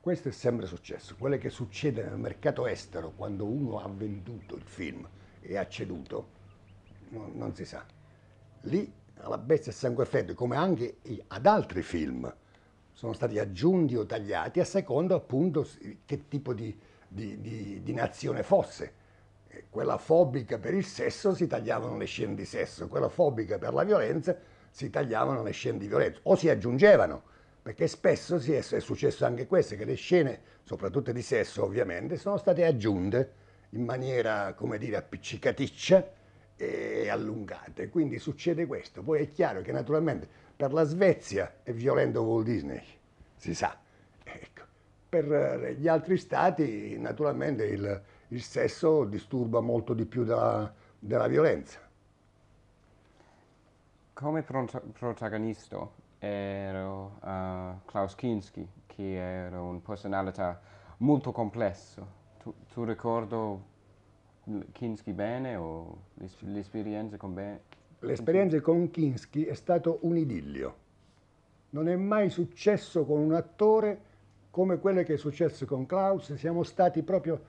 Questo è sempre successo. Quello che succede nel mercato estero quando uno ha venduto il film e ha ceduto, no, non si sa. Lì la bestia a sangue freddo, come anche ad altri film, sono stati aggiunti o tagliati a seconda appunto che tipo di, di, di, di nazione fosse. Quella fobica per il sesso si tagliavano le scene di sesso, quella fobica per la violenza si tagliavano le scene di violenza o si aggiungevano perché spesso è, è, successo anche questo, che le scene, soprattutto di sesso ovviamente, sono state aggiunte in maniera, come dire, appiccicaticcia e allungate. Quindi succede questo. Poi è chiaro che naturalmente per la Svezia è violento Walt Disney, si sa. Ecco. Per eh, gli altri stati naturalmente il, il sesso disturba molto di più della, della violenza. Come protagonista ero uh, Klaus Kinski, che era una personalità molto complessa. Tu, tu ricordo Kinski bene o l'esperienza con bene? L'esperienza con Kinski è stato un idillio. Non è mai successo con un attore come quello che è successo con Klaus, siamo stati proprio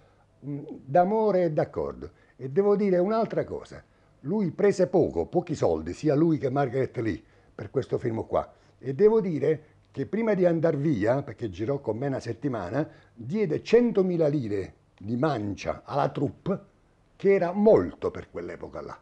mm, d'amore e d'accordo. E devo dire un'altra cosa, lui prese poco, pochi soldi, sia lui che Margaret Lee, per questo film qua. E devo dire che prima di andare via, perché girò con me una settimana, diede 100.000 lire di mancia alla troupe, che era molto per quell'epoca là.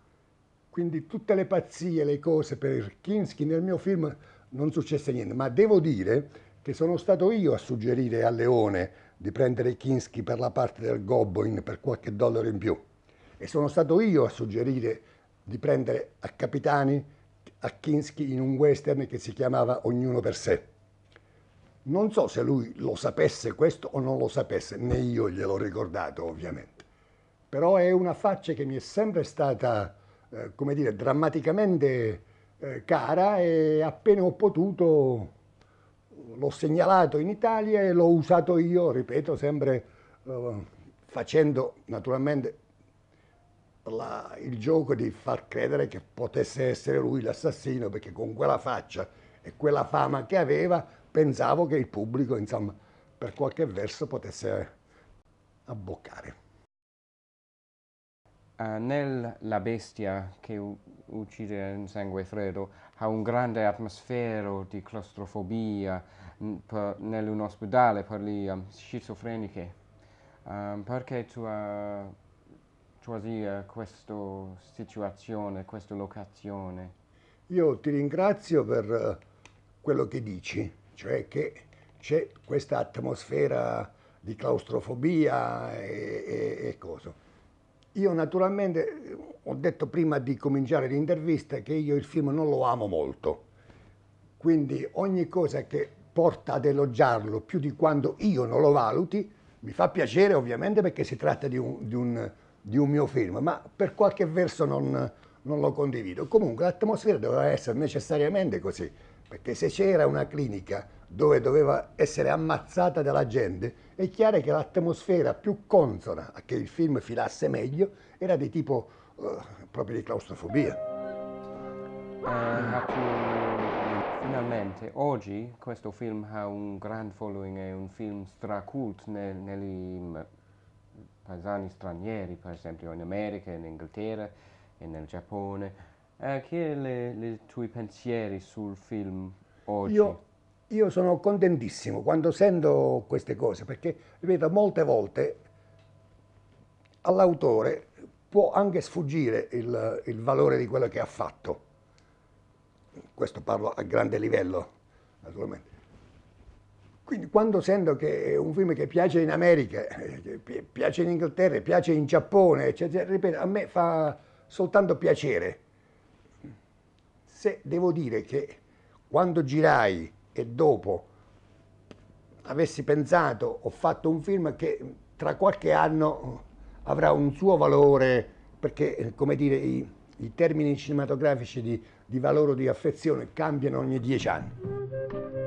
Quindi tutte le pazzie, le cose per Kinski nel mio film non successe niente, ma devo dire che sono stato io a suggerire a Leone di prendere Kinski per la parte del Gobboin per qualche dollaro in più e sono stato io a suggerire di prendere a Capitani a Kinski in un western che si chiamava Ognuno per sé. Non so se lui lo sapesse questo o non lo sapesse, né io gliel'ho ricordato ovviamente, però è una faccia che mi è sempre stata, eh, come dire, drammaticamente eh, cara e appena ho potuto l'ho segnalato in Italia e l'ho usato io, ripeto, sempre eh, facendo naturalmente la, il gioco di far credere che potesse essere lui l'assassino, perché con quella faccia e quella fama che aveva pensavo che il pubblico, insomma, per qualche verso potesse abboccare. Uh, nel La bestia che uccide in sangue freddo ha un grande atmosfera di claustrofobia nell'ospedale per gli um, schizofreniche. Um, perché tu hai... Uh, choisire eh, questa situazione, questa locazione? Io ti ringrazio per eh, quello che dici, cioè che c'è questa atmosfera di claustrofobia e, e, e cosa. Io naturalmente ho detto prima di cominciare l'intervista che io il film non lo amo molto, quindi ogni cosa che porta ad elogiarlo più di quando io non lo valuti mi fa piacere ovviamente perché si tratta di un, di un di un mio film, ma per qualche verso non, non lo condivido. Comunque l'atmosfera doveva essere necessariamente così, perché se c'era una clinica dove doveva essere ammazzata dalla gente, è chiaro che l'atmosfera più consona a che il film filasse meglio era di tipo uh, proprio di claustrofobia. Eh, finalmente, oggi questo film ha un gran following, è un film stracult nel, negli paesani stranieri, per esempio in America, in Inghilterra e nel Giappone. Eh, che le, le tue pensieri sul film oggi? Io, io sono contentissimo quando sento queste cose perché, ripeto, molte volte all'autore può anche sfuggire il, il, valore di quello che ha fatto. Questo parlo a grande livello, naturalmente. Quindi quando sento che è un film che piace in America, eh, che piace in Inghilterra, piace in Giappone, eccetera, ripeto, a me fa soltanto piacere. Se devo dire che quando girai e dopo avessi pensato, ho fatto un film che tra qualche anno avrà un suo valore, perché eh, come dire, i, i termini cinematografici di, di valore o di affezione cambiano ogni dieci anni.